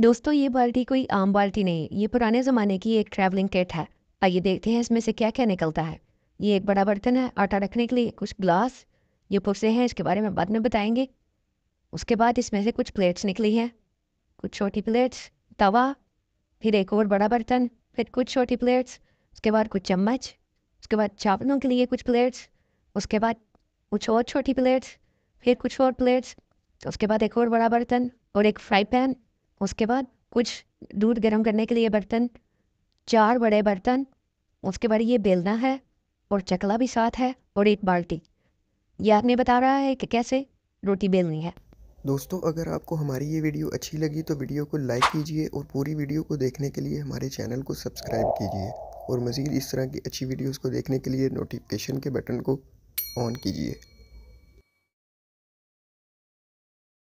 दोस्तों ये बाल्टी कोई आम बाल्टी नहीं ये पुराने ज़माने की एक ट्रैवलिंग किट है आइए देखते हैं इसमें से क्या क्या निकलता है ये एक बड़ा बर्तन है आटा रखने के लिए कुछ ग्लास ये पुरसे हैं इसके बारे में बाद में बताएंगे उसके बाद इसमें से कुछ प्लेट्स निकली हैं कुछ छोटी प्लेट्स तवा फिर एक और बड़ा बर्तन फिर कुछ छोटी प्लेट्स उसके बाद कुछ चम्मच उसके बाद चावलों के लिए कुछ प्लेट्स उसके बाद कुछ और छोटी प्लेट्स फिर कुछ और प्लेट्स उसके बाद एक और बड़ा बर्तन और एक फ्राई पैन उसके बाद कुछ दूध गर्म करने के लिए बर्तन चार बड़े बर्तन उसके बाद ये बेलना है और चकला भी साथ है और एक बाल्टी ये आपने बता रहा है कि कैसे रोटी बेलनी है दोस्तों अगर आपको हमारी ये वीडियो अच्छी लगी तो वीडियो को लाइक कीजिए और पूरी वीडियो को देखने के लिए हमारे चैनल को सब्सक्राइब कीजिए और मज़ीद इस तरह की अच्छी वीडियोस को देखने के लिए नोटिफिकेशन के बटन को ऑन कीजिए